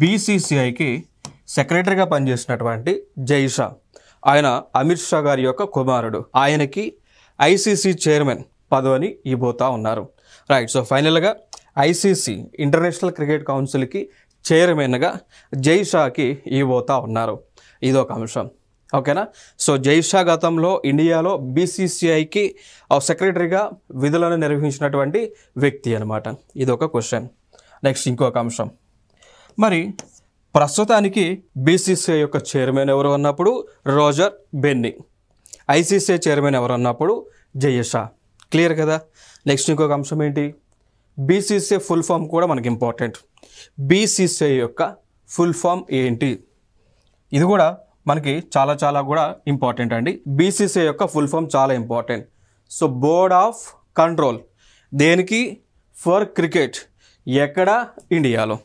బీసీసీఐకి సెక్రటరీగా పనిచేసినటువంటి జైషా ఆయన అమిత్ షా గారి యొక్క కుమారుడు ఆయనకి ఐసీసీ చైర్మన్ పదవిని ఇవ్వబోతా ఉన్నారు రైట్ సో ఫైనల్గా ఐసీసీ ఇంటర్నేషనల్ క్రికెట్ కౌన్సిల్కి చైర్మన్గా జైషాకి ఇవ్వబోతా ఉన్నారు ఇదొక అంశం ఓకేనా సో జైషా గతంలో ఇండియాలో బీసీసీఐకి సెక్రటరీగా విధులను నిర్వహించినటువంటి వ్యక్తి అనమాట ఒక క్వశ్చన్ నెక్స్ట్ ఇంకొక అంశం మరి ప్రస్తుతానికి బీసీసీఐ యొక్క చైర్మన్ ఎవరు అన్నప్పుడు రోజర్ బెన్ని ఐసీసీఐ చైర్మన్ ఎవరు అన్నప్పుడు జయషా క్లియర్ కదా నెక్స్ట్ ఇంకొక అంశం ఏంటి బీసీసీఐ ఫుల్ ఫామ్ కూడా మనకి ఇంపార్టెంట్ బీసీసీఐ యొక్క ఫుల్ ఫామ్ ఏంటి ఇది కూడా మనకి చాలా చాలా కూడా ఇంపార్టెంట్ అండి బీసీసీఐ యొక్క ఫుల్ ఫామ్ చాలా important so board of control దేనికి ఫర్ క్రికెట్ ఎక్కడ ఇండియాలో